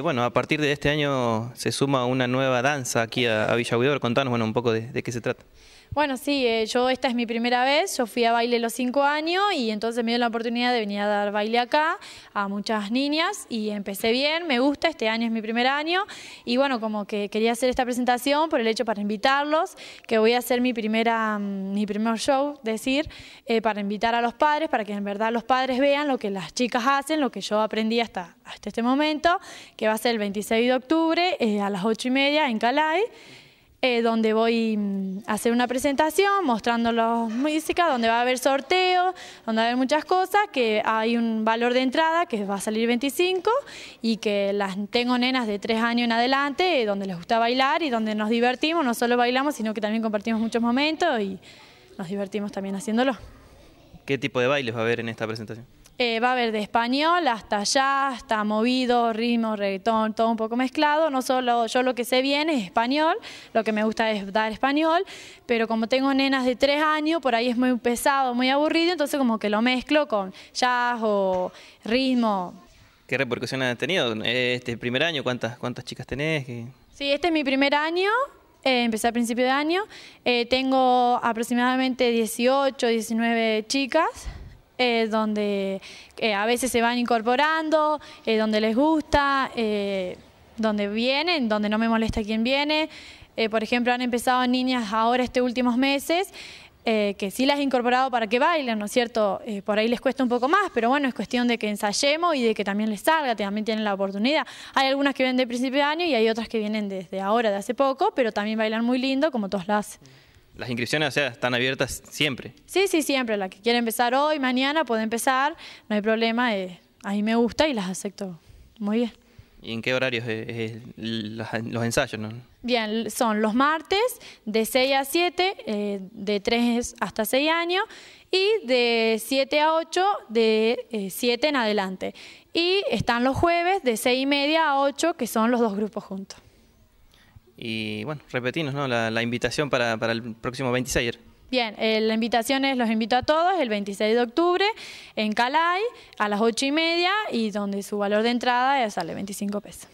Bueno, a partir de este año se suma una nueva danza aquí a, Villa Huidor. Contanos bueno, un poco de, qué se trata. Bueno, sí, eh, yo esta es mi primera vez, yo fui a baile los cinco años y entonces me dio la oportunidad de venir a dar baile acá a muchas niñas y empecé bien, me gusta, este año es mi primer año y bueno, como que quería hacer esta presentación por el hecho para invitarlos, que voy a hacer mi, primera, mm, mi primer show, decir, eh, para invitar a los padres, para que en verdad los padres vean lo que las chicas hacen, lo que yo aprendí hasta, hasta este momento, que va a ser el 26 de octubre eh, a las 8 y media en Calais, eh, donde voy mm, a hacer una presentación mostrando los música, donde va a haber sorteo, donde va a haber muchas cosas, que hay un valor de entrada que va a salir 25 y que las tengo nenas de tres años en adelante, eh, donde les gusta bailar y donde nos divertimos, no solo bailamos, sino que también compartimos muchos momentos y nos divertimos también haciéndolo. ¿Qué tipo de bailes va a haber en esta presentación? Eh, va a haber de español hasta jazz, hasta movido, ritmo, reggaetón, todo un poco mezclado. No solo yo lo que sé bien es español, lo que me gusta es dar español, pero como tengo nenas de tres años, por ahí es muy pesado, muy aburrido, entonces como que lo mezclo con jazz o ritmo. ¿Qué repercusión ha tenido eh, este primer año? ¿Cuántas, cuántas chicas tenés? Sí, este es mi primer año, eh, empecé a principio de año. tengo aproximadamente 18, 19 chicas. Eh, donde eh, a veces se van incorporando, eh, donde les gusta, donde vienen, donde no me molesta quién viene. por ejemplo, han empezado niñas ahora este últimos meses. que sí las he incorporado para que bailen, ¿no es cierto? por ahí les cuesta un poco más, pero bueno, es cuestión de que ensayemos y de que también les salga, también tienen la oportunidad. Hay algunas que vienen de principio de año y hay otras que vienen desde ahora, de hace poco, pero también bailan muy lindo, como todas las... Las inscripciones, sea, están abiertas siempre. Sí, sí, siempre. La que quiera empezar hoy, mañana, puede empezar, no hay problema. Eh, a mí me gusta y las acepto muy bien. ¿Y en qué horarios eh, los ensayos? Bien, son los martes de 6 a 7, eh, de 3 hasta 6 años, y de 7 a 8, de 7 eh, en adelante. Y están los jueves de 6 y media a 8, que son los dos grupos juntos. Y bueno, repetimos ¿no? la, invitación para, el próximo 26. Bien, eh, la invitación es, los invito a todos, el 26 de octubre en Calay a las 8 y media y donde su valor de entrada sale 25 pesos.